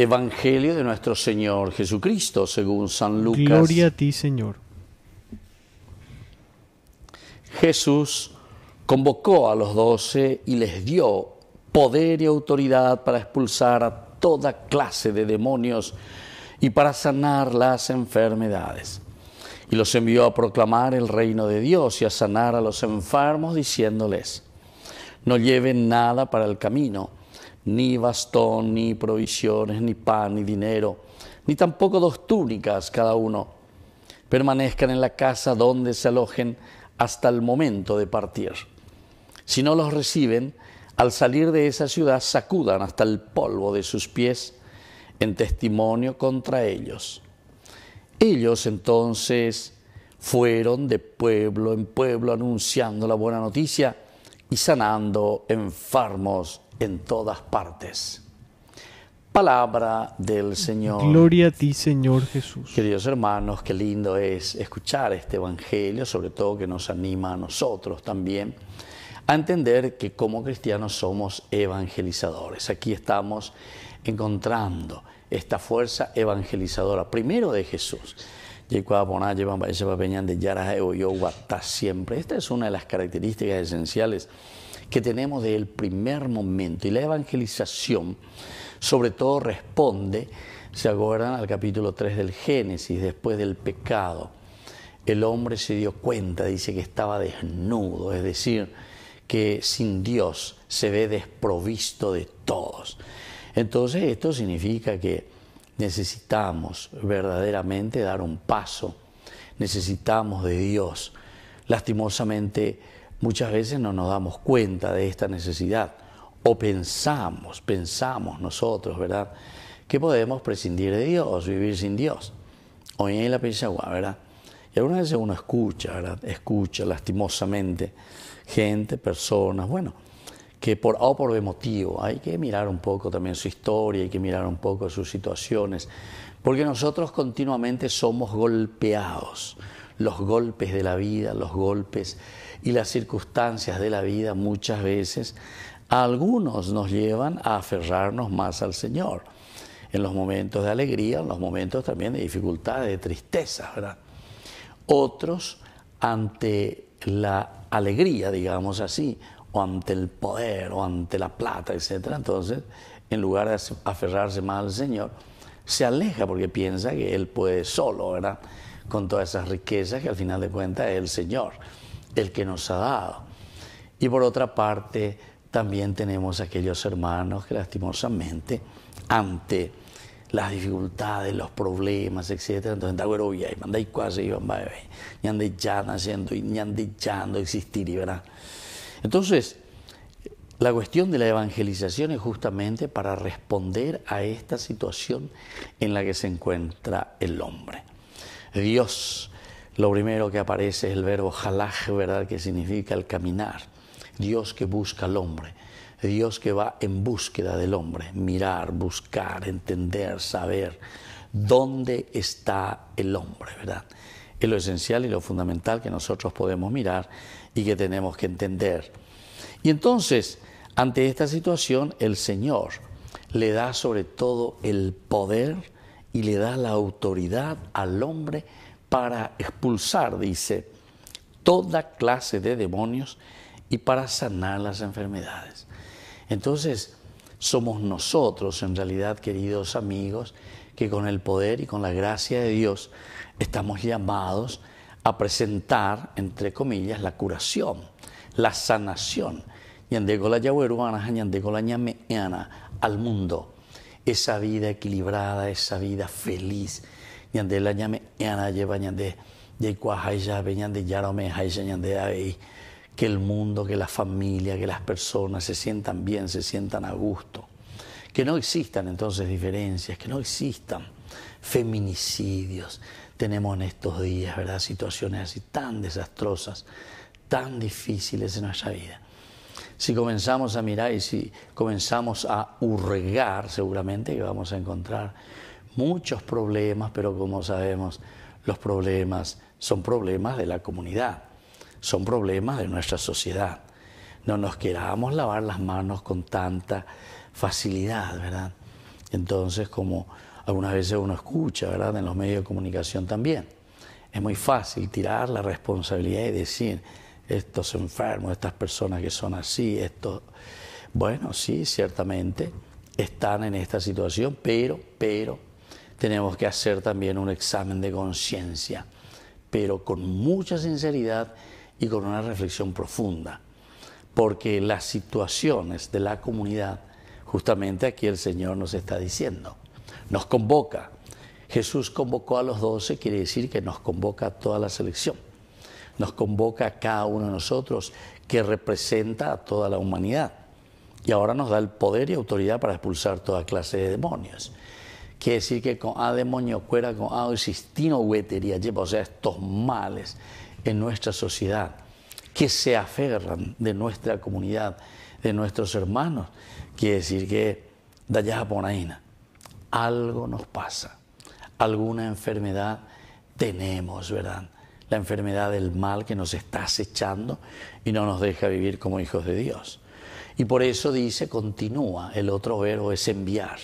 Evangelio de nuestro Señor Jesucristo, según San Lucas. Gloria a ti, Señor. Jesús convocó a los doce y les dio poder y autoridad para expulsar a toda clase de demonios y para sanar las enfermedades. Y los envió a proclamar el reino de Dios y a sanar a los enfermos, diciéndoles, no lleven nada para el camino ni bastón, ni provisiones, ni pan, ni dinero, ni tampoco dos túnicas cada uno. Permanezcan en la casa donde se alojen hasta el momento de partir. Si no los reciben, al salir de esa ciudad sacudan hasta el polvo de sus pies en testimonio contra ellos. Ellos entonces fueron de pueblo en pueblo anunciando la buena noticia y sanando enfermos en todas partes. Palabra del Señor. Gloria a ti, Señor Jesús. Queridos hermanos, qué lindo es escuchar este Evangelio, sobre todo que nos anima a nosotros también a entender que como cristianos somos evangelizadores. Aquí estamos encontrando esta fuerza evangelizadora, primero de Jesús. Esta es una de las características esenciales que tenemos desde el primer momento. Y la evangelización, sobre todo, responde, se acuerdan, al capítulo 3 del Génesis, después del pecado. El hombre se dio cuenta, dice que estaba desnudo, es decir, que sin Dios se ve desprovisto de todos. Entonces esto significa que necesitamos verdaderamente dar un paso, necesitamos de Dios. Lastimosamente, Muchas veces no nos damos cuenta de esta necesidad o pensamos, pensamos nosotros, ¿verdad? Que podemos prescindir de Dios, vivir sin Dios. Hoy en la agua ¿verdad? Y algunas veces uno escucha, ¿verdad? Escucha lastimosamente gente, personas, bueno, que por o por B motivo, hay que mirar un poco también su historia, hay que mirar un poco sus situaciones, porque nosotros continuamente somos golpeados los golpes de la vida, los golpes y las circunstancias de la vida muchas veces, algunos nos llevan a aferrarnos más al Señor, en los momentos de alegría, en los momentos también de dificultades, de tristeza, ¿verdad? Otros, ante la alegría, digamos así, o ante el poder, o ante la plata, etc., entonces, en lugar de aferrarse más al Señor, se aleja porque piensa que Él puede solo, ¿verdad? con todas esas riquezas que al final de cuentas es el Señor, el que nos ha dado. Y por otra parte, también tenemos aquellos hermanos que lastimosamente ante las dificultades, los problemas, etcétera. Entonces, y y existir, Entonces, la cuestión de la evangelización es justamente para responder a esta situación en la que se encuentra el hombre. Dios, lo primero que aparece es el verbo halaj, ¿verdad? Que significa el caminar. Dios que busca al hombre. Dios que va en búsqueda del hombre. Mirar, buscar, entender, saber dónde está el hombre, ¿verdad? Es lo esencial y lo fundamental que nosotros podemos mirar y que tenemos que entender. Y entonces, ante esta situación, el Señor le da sobre todo el poder y le da la autoridad al hombre para expulsar, dice, toda clase de demonios y para sanar las enfermedades. Entonces, somos nosotros, en realidad, queridos amigos, que con el poder y con la gracia de Dios estamos llamados a presentar, entre comillas, la curación, la sanación, y al mundo esa vida equilibrada, esa vida feliz. de que el mundo, que la familia, que las personas se sientan bien, se sientan a gusto. Que no existan entonces diferencias, que no existan feminicidios. Tenemos en estos días, ¿verdad? Situaciones así tan desastrosas, tan difíciles en nuestra vida si comenzamos a mirar y si comenzamos a hurgar, seguramente vamos a encontrar muchos problemas, pero como sabemos, los problemas son problemas de la comunidad, son problemas de nuestra sociedad. No nos queramos lavar las manos con tanta facilidad, ¿verdad? Entonces, como algunas veces uno escucha, ¿verdad? En los medios de comunicación también. Es muy fácil tirar la responsabilidad y decir, estos enfermos, estas personas que son así, Bueno, sí, ciertamente están en esta situación, pero, pero tenemos que hacer también un examen de conciencia, pero con mucha sinceridad y con una reflexión profunda, porque las situaciones de la comunidad, justamente aquí el Señor nos está diciendo, nos convoca. Jesús convocó a los doce, quiere decir que nos convoca a toda la selección nos convoca a cada uno de nosotros, que representa a toda la humanidad. Y ahora nos da el poder y autoridad para expulsar toda clase de demonios. Quiere decir que con a demonio cuera, con a existino huetería, o sea, estos males en nuestra sociedad que se aferran de nuestra comunidad, de nuestros hermanos. Quiere decir que, de algo nos pasa, alguna enfermedad tenemos, ¿verdad? la enfermedad del mal que nos está acechando y no nos deja vivir como hijos de Dios. Y por eso dice, continúa, el otro verbo es enviar.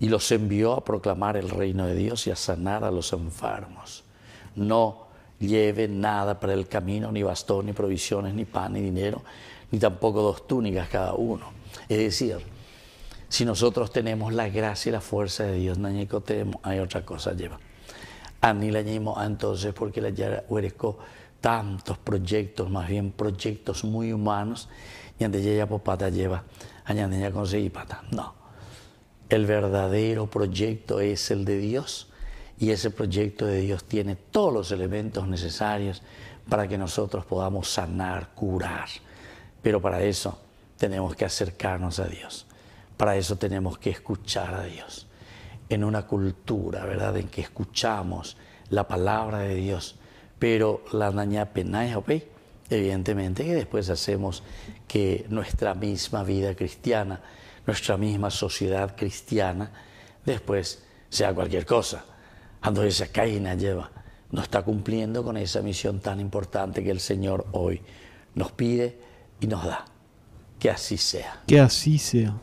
Y los envió a proclamar el reino de Dios y a sanar a los enfermos. No lleve nada para el camino, ni bastón, ni provisiones, ni pan, ni dinero, ni tampoco dos túnicas cada uno. Es decir, si nosotros tenemos la gracia y la fuerza de Dios, no hay otra cosa lleva mí le ah, entonces porque la ya tantos proyectos, más bien proyectos muy humanos, y antes ya por pata lleva, añade ya conseguí pata. No, el verdadero proyecto es el de Dios y ese proyecto de Dios tiene todos los elementos necesarios para que nosotros podamos sanar, curar. Pero para eso tenemos que acercarnos a Dios, para eso tenemos que escuchar a Dios en una cultura, ¿verdad?, en que escuchamos la palabra de Dios, pero la naña pena, evidentemente que después hacemos que nuestra misma vida cristiana, nuestra misma sociedad cristiana, después sea cualquier cosa. Ando esa caína lleva, no está cumpliendo con esa misión tan importante que el Señor hoy nos pide y nos da. Que así sea. Que así sea.